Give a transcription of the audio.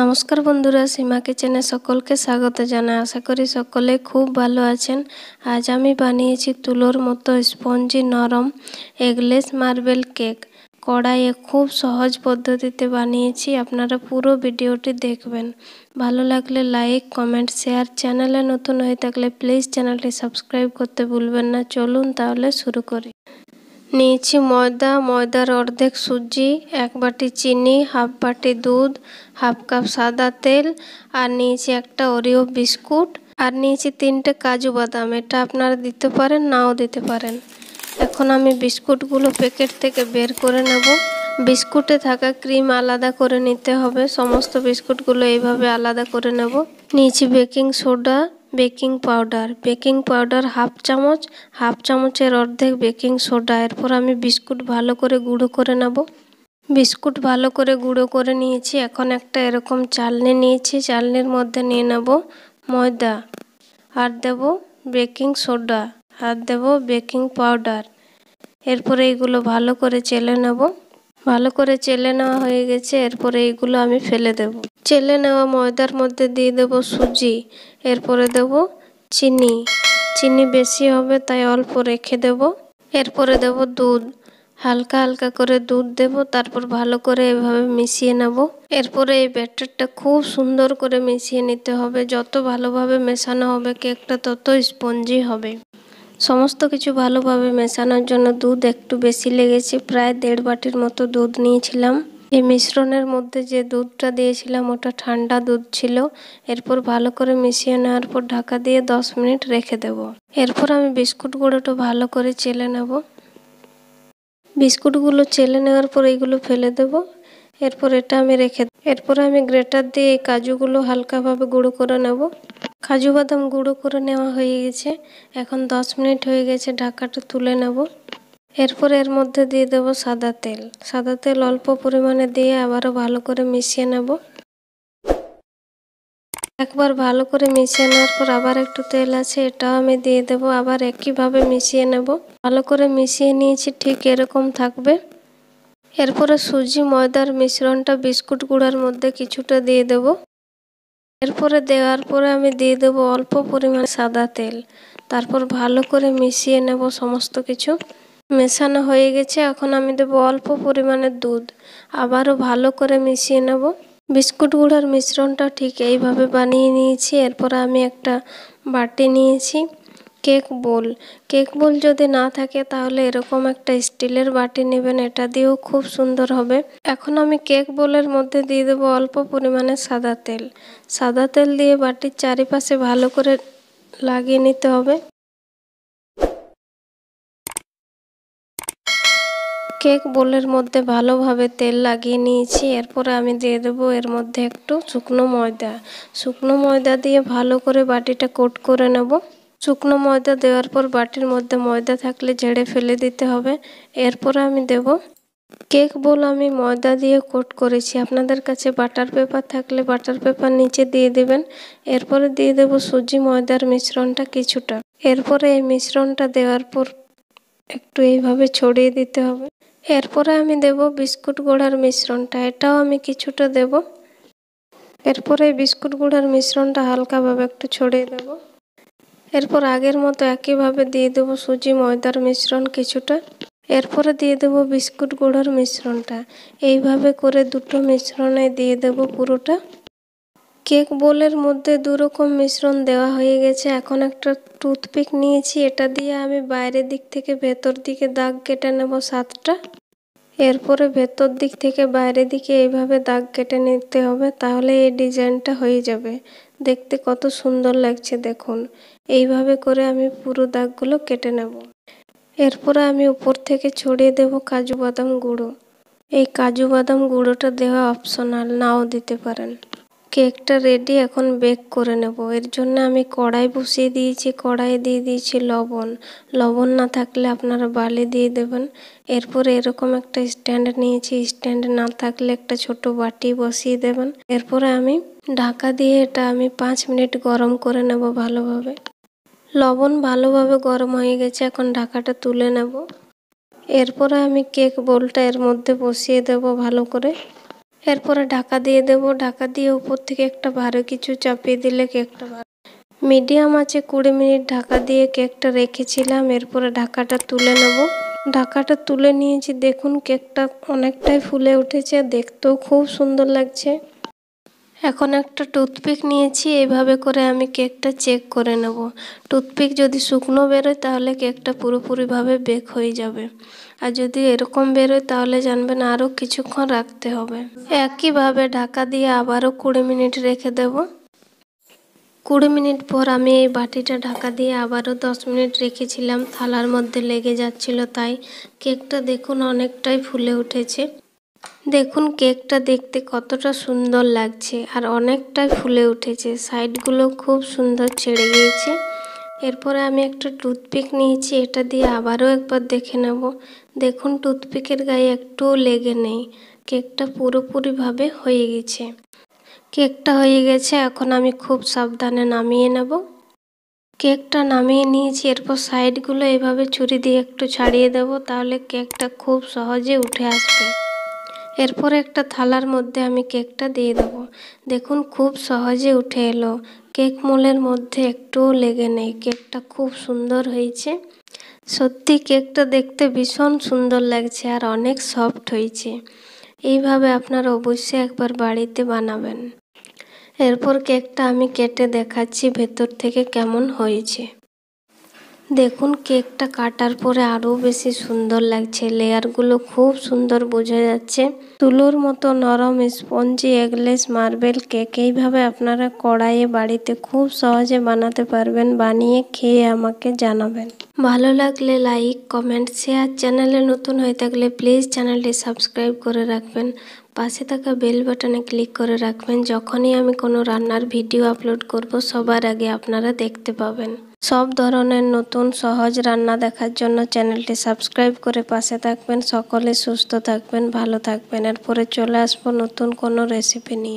নমস্কার বন্ধুরা সীমা কিচেনে সকলকে স্বাগত জানাই আশা করি সকলে খুব ভালো আছেন আজ আমি বানিয়েছি তুলোর মতো স্পঞ্জি নরম এগলেস মার্বেল কেক কড়াইয়ে খুব সহজ পদ্ধতিতে বানিয়েছি আপনারা পুরো ভিডিওটি দেখবেন ভালো লাগলে লাইক কমেন্ট শেয়ার চ্যানেলে নতুন হয়ে থাকলে প্লিজ চ্যানেলটি সাবস্ক্রাইব করতে ভুলবেন না চলুন তাহলে শুরু করি নিয়েছি ময়দা ময়দার অর্ধেক সুজি এক বাটি চিনি হাফ বাটি দুধ হাফ কাপ সাদা তেল আর নিয়েছি একটা ওরিও বিস্কুট আর নিয়েছি তিনটে কাজু বাদাম এটা আপনারা দিতে পারেন নাও দিতে পারেন এখন আমি বিস্কুটগুলো প্যাকেট থেকে বের করে নেব বিস্কুটে থাকা ক্রিম আলাদা করে নিতে হবে সমস্ত বিস্কুটগুলো এইভাবে আলাদা করে নেব নিয়েছি baking soda baking powder baking powder half চামচ হাফ চামচের অর্ধেক বেকিং সোডা এরপর আমি বিস্কুট ভালো করে গুঁড়ো করে নেব বিস্কুট ভালো করে গুঁড়ো করে নিয়েছি এখন একটা এরকম চালনি নিয়েছি চালনির মধ্যে নিয়ে নেব ময়দা আর দেব বেকিং সোডা আর দেব বেকিং পাউডার এরপরে এগুলো ভালো করে চেলে নেব ভালো করে চেলে নেওয়া হয়ে গেছে এরপরে এইগুলো আমি ফেলে দেব চেলে নেওয়া ময়দার মধ্যে দিয়ে দেব সুজি এরপরে দেব চিনি চিনি বেশি হবে তাই অল্প রেখে দেব এরপরে দেব দুধ হালকা হালকা করে দুধ দেব তারপর ভালো করে এভাবে মিশিয়ে নেব এরপরে এই ব্যাটারটা খুব সুন্দর করে মিশিয়ে নিতে হবে যত ভালোভাবে মেশানো হবে কেকটা তত স্পঞ্জি হবে সমস্ত কিছু ভালোভাবে মেশানোর জন্য দুধ একটু বেশি লেগেছে প্রায় দেড় বাটির মতো দুধ নিয়েছিলাম এই মিশ্রণের মধ্যে যে দুধটা দিয়েছিলাম ওটা ঠান্ডা দুধ ছিল এরপর ভালো করে মিশিয়ে নেওয়ার পর ঢাকা দিয়ে 10 মিনিট রেখে দেব এরপর আমি বিস্কুট গুঁড়োটা ভালো করে চেলে নেব বিস্কুটগুলো চেলে নেওয়ার পর এইগুলো ফেলে দেব এরপর এটা আমি রেখে এরপর আমি গ্রেটার দিয়ে এই কাজুগুলো হালকাভাবে গুঁড়ো করে নেব কাজু বাদাম গুঁড়ো করে নেওয়া হয়ে গেছে এখন দশ মিনিট হয়ে গেছে ঢাকাটা তুলে নেব এরপর এর মধ্যে দিয়ে দেব সাদা তেল সাদা তেল অল্প পরিমাণে দিয়ে আবারও ভালো করে মিশিয়ে নেব একবার ভালো করে মিশিয়ে নেওয়ার পর আবার একটু তেল আছে এটাও আমি দিয়ে দেব আবার একইভাবে মিশিয়ে নেব ভালো করে মিশিয়ে নিয়েছি ঠিক এরকম থাকবে এরপরে সুজি ময়দার মিশ্রণটা বিস্কুট গুঁড়ার মধ্যে কিছুটা দিয়ে দেব এরপরে দেওয়ার পরে আমি দিয়ে দেব অল্প পরিমাণ সাদা তেল তারপর ভালো করে মিশিয়ে নেব সমস্ত কিছু মেশানো হয়ে গেছে এখন আমি দেব অল্প পরিমাণে দুধ আবারও ভালো করে মিশিয়ে নেব বিস্কুট গুঁড়ার মিশ্রণটা ঠিক এইভাবে বানিয়ে নিয়েছি এরপর আমি একটা বাটি নিয়েছি কেক বোল কেক বোল যদি না থাকে তাহলে এরকম একটা স্টিলের বাটি নেবেন এটা দিয়েও খুব সুন্দর হবে এখন আমি কেক বোলের মধ্যে দিয়ে দেবো অল্প পরিমাণে সাদা তেল সাদা তেল দিয়ে বাটির চারিপাশে ভালো করে লাগিয়ে নিতে হবে কেক বোলের মধ্যে ভালোভাবে তেল লাগিয়ে নিয়েছি এরপরে আমি দিয়ে দেবো এর মধ্যে একটু শুকনো ময়দা শুকনো ময়দা দিয়ে ভালো করে বাটিটা কোট করে নেবো শুকনো ময়দা দেওয়ার পর বাটির মধ্যে ময়দা থাকলে ঝেড়ে ফেলে দিতে হবে এরপরে আমি দেব কেক বোল আমি ময়দা দিয়ে কোট করেছি আপনাদের কাছে বাটার পেপার থাকলে বাটার পেপার নিচে দিয়ে দেবেন এরপরে দিয়ে দেব সুজি ময়দার মিশ্রণটা কিছুটা এরপরে এই মিশ্রণটা দেওয়ার পর একটু এইভাবে ছড়িয়ে দিতে হবে এরপরে আমি দেব বিস্কুট গুঁড়ার মিশ্রণটা এটাও আমি কিছুটা দেব এরপরে বিস্কুট গুঁড়ার মিশ্রণটা হালকাভাবে একটু ছড়িয়ে দেবো এরপর আগের মতো একইভাবে দিয়ে দেবো সুজি ময়দার মিশ্রণ কিছুটা এরপরে দিয়ে দেবো বিস্কুট গুঁড়োর মিশ্রণটা এইভাবে করে দুটো মিশ্রণে দিয়ে দেবো পুরোটা কেক বোলের মধ্যে দুরকম মিশ্রণ দেওয়া হয়ে গেছে এখন একটা টুথপিক নিয়েছি এটা দিয়ে আমি বাইরের দিক থেকে ভেতর দিকে দাগ কেটে নেব সাতটা এরপরে ভেতর দিক থেকে বাইরের দিকে এইভাবে দাগ কেটে নিতে হবে তাহলে এই ডিজাইনটা হয়ে যাবে দেখতে কত সুন্দর লাগছে দেখুন এইভাবে করে আমি পুরো দাগগুলো কেটে নেব এরপরে আমি উপর থেকে ছড়িয়ে দেব কাজু বাদাম গুঁড়ো এই কাজু বাদাম গুঁড়োটা দেওয়া অপশনাল নাও দিতে পারেন কেকটা রেডি এখন বেক করে নেব এর জন্য আমি কড়াই বসিয়ে দিয়েছি কড়াই দিয়ে দিয়েছি লবণ লবণ না থাকলে আপনারা বালি দিয়ে দেবেন এরপর এরকম একটা স্ট্যান্ড নিয়েছি স্ট্যান্ড না থাকলে একটা ছোট বাটি বসিয়ে দেবেন এরপরে আমি ঢাকা দিয়ে এটা আমি পাঁচ মিনিট গরম করে নেব ভালোভাবে লবণ ভালোভাবে গরম হয়ে গেছে এখন ঢাকাটা তুলে নেব এরপরে আমি কেক বোলটা এর মধ্যে বসিয়ে দেব ভালো করে এরপরে ঢাকা দিয়ে দেব ঢাকা দিয়ে উপর থেকে একটা ভালো কিছু চাপিয়ে দিলে কেকটা ভালো মিডিয়াম আছে কুড়ি মিনিট ঢাকা দিয়ে কেকটা রেখেছিলাম এরপরে ঢাকাটা তুলে নেব ঢাকাটা তুলে নিয়েছি দেখুন কেকটা অনেকটাই ফুলে উঠেছে দেখতেও খুব সুন্দর লাগছে এখন একটা টুথপিক নিয়েছি এইভাবে করে আমি কেকটা চেক করে নেব টুথপিক যদি শুকনো বেরোয় তাহলে কেকটা পুরোপুরিভাবে বেক হয়ে যাবে আর যদি এরকম বেরোয় তাহলে জানবেন আরও কিছুক্ষণ রাখতে হবে একইভাবে ঢাকা দিয়ে আবারও কুড়ি মিনিট রেখে দেব কুড়ি মিনিট পর আমি এই বাটিটা ঢাকা দিয়ে আবারও দশ মিনিট রেখেছিলাম থালার মধ্যে লেগে যাচ্ছিল তাই কেকটা দেখুন অনেকটাই ফুলে উঠেছে দেখুন কেকটা দেখতে কতটা সুন্দর লাগছে আর অনেকটাই ফুলে উঠেছে সাইডগুলো খুব সুন্দর ছেড়ে গিয়েছে এরপরে আমি একটা টুথপিক নিয়েছি এটা দিয়ে আবারও একবার দেখে নেব দেখুন টুথপিকের গায়ে একটুও লেগে নেই কেকটা পুরোপুরিভাবে হয়ে গেছে কেকটা হয়ে গেছে এখন আমি খুব সাবধানে নামিয়ে নেব কেকটা নামিয়ে নিয়েছি এরপর সাইডগুলো এভাবে ছুরি দিয়ে একটু ছাড়িয়ে দেব তাহলে কেকটা খুব সহজে উঠে আসবে এরপর একটা থালার মধ্যে আমি কেকটা দিয়ে দেব দেখুন খুব সহজে উঠে এলো কেক মোলের মধ্যে একটুও লেগে নেই কেকটা খুব সুন্দর হয়েছে সত্যি কেকটা দেখতে ভীষণ সুন্দর লাগছে আর অনেক সফট হয়েছে এইভাবে আপনারা অবশ্যই একবার বাড়িতে বানাবেন এরপর কেকটা আমি কেটে দেখাচ্ছি ভেতর থেকে কেমন হয়েছে দেখুন কেকটা কাটার পরে আরও বেশি সুন্দর লাগছে লেয়ারগুলো খুব সুন্দর বোঝা যাচ্ছে তুলোর মতো নরম স্পঞ্জি এগলেস মার্বেল কেক এইভাবে আপনারা কড়াইয়ে বাড়িতে খুব সহজে বানাতে পারবেন বানিয়ে খেয়ে আমাকে জানাবেন ভালো লাগলে লাইক কমেন্ট শেয়ার চ্যানেলে নতুন হয়ে থাকলে প্লিজ চ্যানেলটি সাবস্ক্রাইব করে রাখবেন পাশে থাকা বেল বাটনে ক্লিক করে রাখবেন যখনই আমি কোনো রান্নার ভিডিও আপলোড করব সবার আগে আপনারা দেখতে পাবেন সব ধরনের নতুন সহজ রান্না দেখার জন্য চ্যানেলটি সাবস্ক্রাইব করে পাশে থাকবেন সকলে সুস্থ থাকবেন ভালো থাকবেন এরপরে চলে আসবো নতুন কোনো রেসিপি নিয়ে